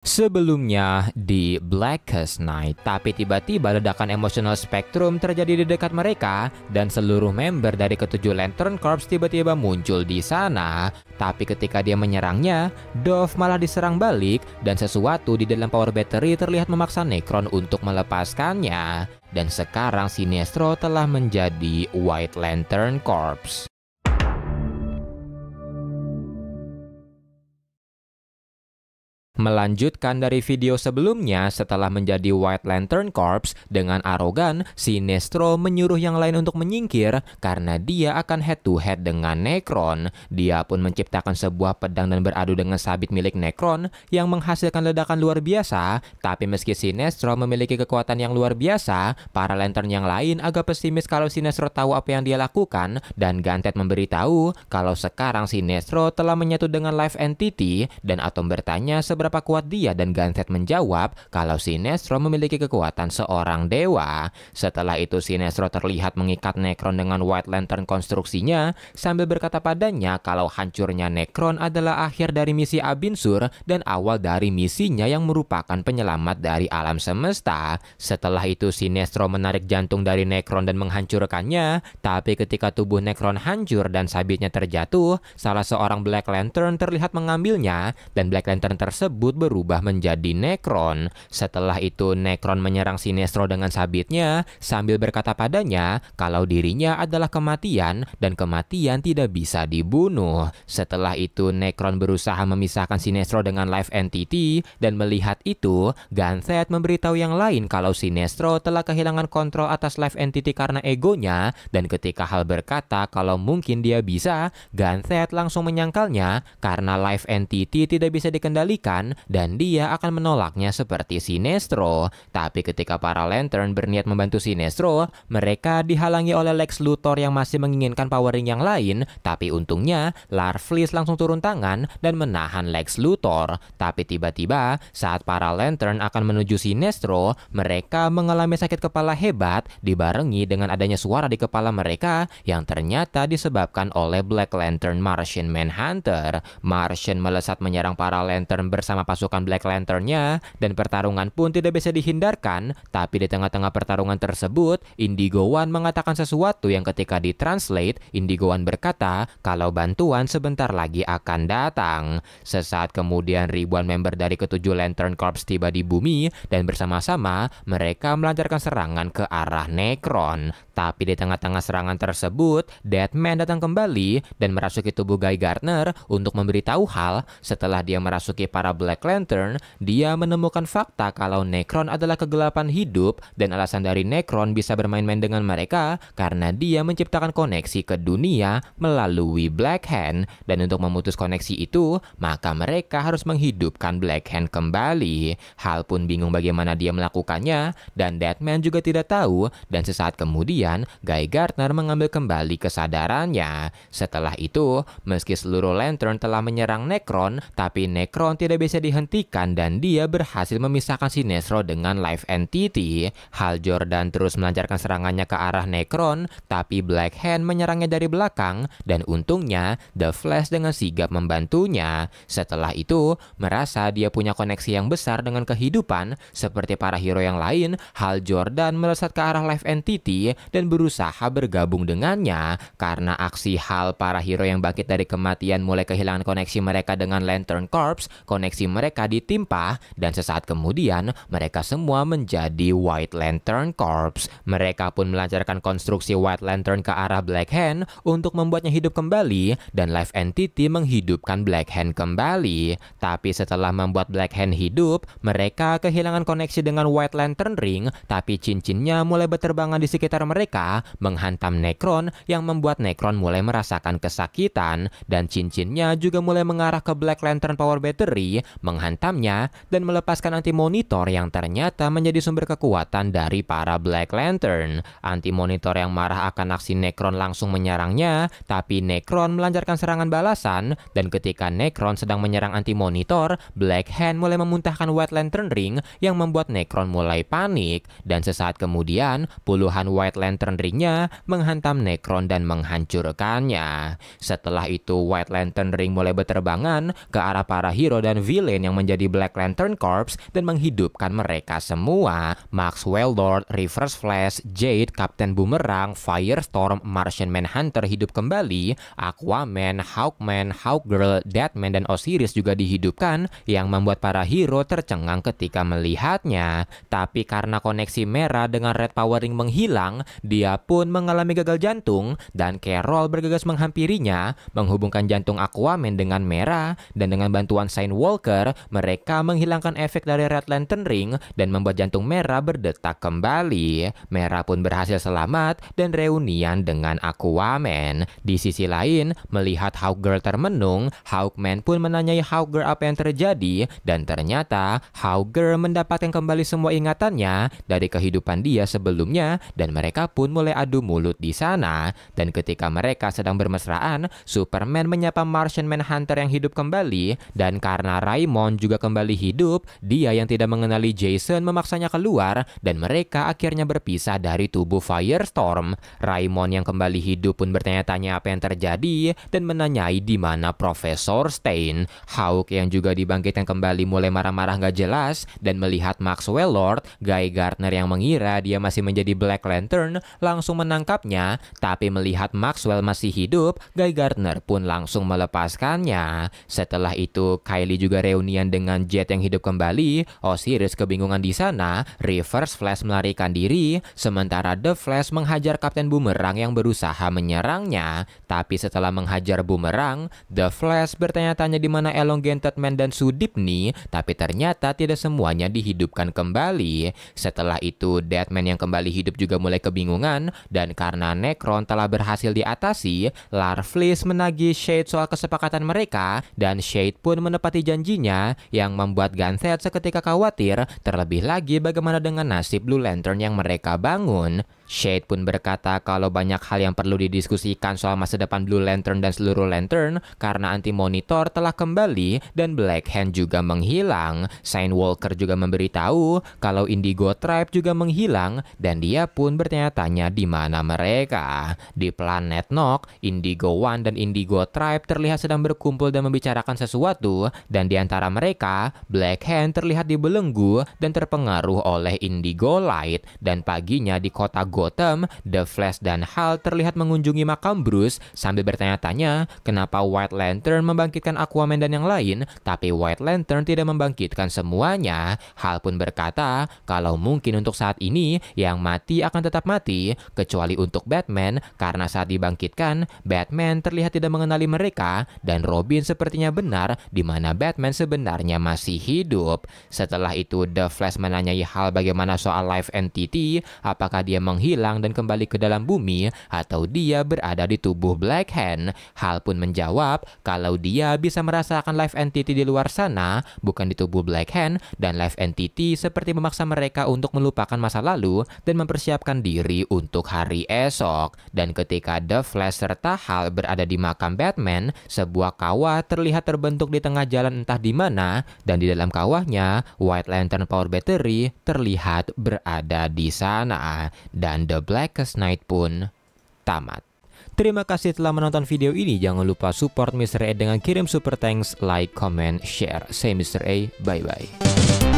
Sebelumnya di Blackest Night, tapi tiba-tiba ledakan emosional spektrum terjadi di dekat mereka dan seluruh member dari ketujuh Lantern Corps tiba-tiba muncul di sana. Tapi ketika dia menyerangnya, Dove malah diserang balik dan sesuatu di dalam power battery terlihat memaksa Necron untuk melepaskannya. Dan sekarang Sinestro telah menjadi White Lantern Corps. Melanjutkan dari video sebelumnya, setelah menjadi White Lantern Corps, dengan arogan, Sinestro menyuruh yang lain untuk menyingkir karena dia akan head-to-head dengan Necron. Dia pun menciptakan sebuah pedang dan beradu dengan sabit milik Necron yang menghasilkan ledakan luar biasa. Tapi meski Sinestro memiliki kekuatan yang luar biasa, para Lantern yang lain agak pesimis kalau Sinestro tahu apa yang dia lakukan dan Gantet memberitahu kalau sekarang Sinestro telah menyatu dengan Life Entity dan Atom bertanya seberapa seberapa kuat dia dan Ganset menjawab kalau Sinestro memiliki kekuatan seorang dewa. Setelah itu Sinestro terlihat mengikat Necron dengan White Lantern konstruksinya sambil berkata padanya kalau hancurnya Necron adalah akhir dari misi Abinsur dan awal dari misinya yang merupakan penyelamat dari alam semesta. Setelah itu Sinestro menarik jantung dari Necron dan menghancurkannya, tapi ketika tubuh Necron hancur dan sabitnya terjatuh, salah seorang Black Lantern terlihat mengambilnya dan Black Lantern tersebut tersebut berubah menjadi Necron. Setelah itu Necron menyerang Sinestro dengan sabitnya sambil berkata padanya kalau dirinya adalah kematian dan kematian tidak bisa dibunuh. Setelah itu Necron berusaha memisahkan Sinestro dengan Life Entity dan melihat itu Ganthet memberitahu yang lain kalau Sinestro telah kehilangan kontrol atas Life Entity karena egonya dan ketika hal berkata kalau mungkin dia bisa, Ganthet langsung menyangkalnya karena Life Entity tidak bisa dikendalikan dan dia akan menolaknya seperti Sinestro. Tapi ketika para Lantern berniat membantu Sinestro, mereka dihalangi oleh Lex Luthor yang masih menginginkan power ring yang lain. Tapi untungnya, Larfleeze langsung turun tangan dan menahan Lex Luthor. Tapi tiba-tiba, saat para Lantern akan menuju Sinestro, mereka mengalami sakit kepala hebat dibarengi dengan adanya suara di kepala mereka yang ternyata disebabkan oleh Black Lantern Martian Manhunter. Martian melesat menyerang para Lantern bersama bersama pasukan Black Lanternnya dan pertarungan pun tidak bisa dihindarkan, tapi di tengah-tengah pertarungan tersebut, Indigo One mengatakan sesuatu yang ketika ditranslate, Indigo One berkata kalau bantuan sebentar lagi akan datang. Sesaat kemudian ribuan member dari ketujuh Lantern Corps tiba di bumi dan bersama-sama mereka melancarkan serangan ke arah Necron. Tapi di tengah-tengah serangan tersebut, Deadman datang kembali dan merasuki tubuh Guy Gardner untuk memberitahu hal setelah dia merasuki para Black Lantern, dia menemukan fakta kalau Necron adalah kegelapan hidup dan alasan dari Necron bisa bermain-main dengan mereka karena dia menciptakan koneksi ke dunia melalui Black Hand dan untuk memutus koneksi itu, maka mereka harus menghidupkan Black Hand kembali. Hal pun bingung bagaimana dia melakukannya dan Deadman juga tidak tahu dan sesaat kemudian Guy Gardner mengambil kembali kesadarannya. Setelah itu, meski seluruh Lantern telah menyerang Necron, tapi Necron tidak bisa bisa dihentikan dan dia berhasil memisahkan Sinestro dengan Life Entity. Hal Jordan terus melancarkan serangannya ke arah Necron, tapi Black Hand menyerangnya dari belakang dan untungnya The Flash dengan sigap membantunya. Setelah itu, merasa dia punya koneksi yang besar dengan kehidupan seperti para hero yang lain, Hal Jordan melesat ke arah Life Entity dan berusaha bergabung dengannya karena aksi Hal para hero yang bangkit dari kematian mulai kehilangan koneksi mereka dengan Lantern Corps, koneksi mereka ditimpa dan sesaat kemudian mereka semua menjadi White Lantern Corps. Mereka pun melancarkan konstruksi White Lantern ke arah Black Hand untuk membuatnya hidup kembali dan Life Entity menghidupkan Black Hand kembali. Tapi setelah membuat Black Hand hidup, mereka kehilangan koneksi dengan White Lantern Ring tapi cincinnya mulai berterbangan di sekitar mereka menghantam Necron yang membuat Necron mulai merasakan kesakitan dan cincinnya juga mulai mengarah ke Black Lantern Power Battery menghantamnya, dan melepaskan anti-monitor yang ternyata menjadi sumber kekuatan dari para Black Lantern. Anti-monitor yang marah akan aksi Necron langsung menyerangnya, tapi Necron melancarkan serangan balasan, dan ketika Necron sedang menyerang anti-monitor, Black Hand mulai memuntahkan White Lantern Ring yang membuat Necron mulai panik, dan sesaat kemudian puluhan White Lantern Ringnya menghantam Necron dan menghancurkannya. Setelah itu White Lantern Ring mulai berterbangan ke arah para hero dan villain villain yang menjadi Black Lantern Corps dan menghidupkan mereka semua. Maxwell Lord, Reverse Flash, Jade, Captain Boomerang, Firestorm, Martian Manhunter hidup kembali, Aquaman, Hawkman, Hawkgirl, Deadman, dan Osiris juga dihidupkan yang membuat para hero tercengang ketika melihatnya. Tapi karena koneksi merah dengan Red Powering menghilang, dia pun mengalami gagal jantung dan Carol bergegas menghampirinya, menghubungkan jantung Aquaman dengan merah dan dengan bantuan Saint Walker mereka menghilangkan efek dari red lantern ring dan membuat jantung merah berdetak kembali. Merah pun berhasil selamat dan reunian dengan Aquaman. Di sisi lain, melihat Hawkgirl termenung, Hawkman pun menanyai Hawkgirl apa yang terjadi dan ternyata Hawkgirl mendapatkan kembali semua ingatannya dari kehidupan dia sebelumnya dan mereka pun mulai adu mulut di sana. Dan ketika mereka sedang bermesraan, Superman menyapa Martian Manhunter yang hidup kembali dan karena Ryan Raymond juga kembali hidup, dia yang tidak mengenali Jason memaksanya keluar dan mereka akhirnya berpisah dari tubuh Firestorm. Raymond yang kembali hidup pun bertanya-tanya apa yang terjadi dan menanyai di mana Profesor Stein. Hawk yang juga dibangkitkan kembali mulai marah-marah gak jelas dan melihat Maxwell Lord, Guy Gardner yang mengira dia masih menjadi Black Lantern langsung menangkapnya, tapi melihat Maxwell masih hidup, Guy Gardner pun langsung melepaskannya. Setelah itu Kylie juga reunian dengan Jet yang hidup kembali, Osiris kebingungan di sana, Reverse Flash melarikan diri, sementara The Flash menghajar Kapten Boomerang yang berusaha menyerangnya. Tapi setelah menghajar Boomerang, The Flash bertanya-tanya di mana Elongated Man dan Sudipni, tapi ternyata tidak semuanya dihidupkan kembali. Setelah itu, Deadman yang kembali hidup juga mulai kebingungan, dan karena Necron telah berhasil diatasi, Larfleeze menagih Shade soal kesepakatan mereka, dan Shade pun menepati janji strateginya yang membuat Ganset seketika khawatir terlebih lagi bagaimana dengan nasib Blue Lantern yang mereka bangun. Shade pun berkata kalau banyak hal yang perlu didiskusikan soal masa depan Blue Lantern dan seluruh Lantern karena anti-monitor telah kembali dan Black Hand juga menghilang. Saint Walker juga memberitahu kalau Indigo Tribe juga menghilang dan dia pun bertanya-tanya di mana mereka. Di planet Nok, Indigo One dan Indigo Tribe terlihat sedang berkumpul dan membicarakan sesuatu dan di antara mereka, Black Hand terlihat dibelenggu dan terpengaruh oleh Indigo Light dan paginya di kota Go Gotham, The Flash dan Hal terlihat mengunjungi makam Bruce sambil bertanya-tanya kenapa White Lantern membangkitkan Aquaman dan yang lain, tapi White Lantern tidak membangkitkan semuanya. Hal pun berkata kalau mungkin untuk saat ini yang mati akan tetap mati, kecuali untuk Batman karena saat dibangkitkan, Batman terlihat tidak mengenali mereka dan Robin sepertinya benar di mana Batman sebenarnya masih hidup. Setelah itu The Flash menanyai Hal bagaimana soal life entity, apakah dia menghilang hilang dan kembali ke dalam bumi atau dia berada di tubuh Black Hand. Hal pun menjawab kalau dia bisa merasakan life entity di luar sana, bukan di tubuh Black Hand, dan life entity seperti memaksa mereka untuk melupakan masa lalu dan mempersiapkan diri untuk hari esok. Dan ketika The Flash serta Hal berada di makam Batman, sebuah kawah terlihat terbentuk di tengah jalan entah di mana, dan di dalam kawahnya, White Lantern Power Battery terlihat berada di sana. Dan dan The Blackest Night pun tamat. Terima kasih telah menonton video ini. Jangan lupa support Mr. A dengan kirim super thanks, like, comment, share. Say Mr. A, bye-bye.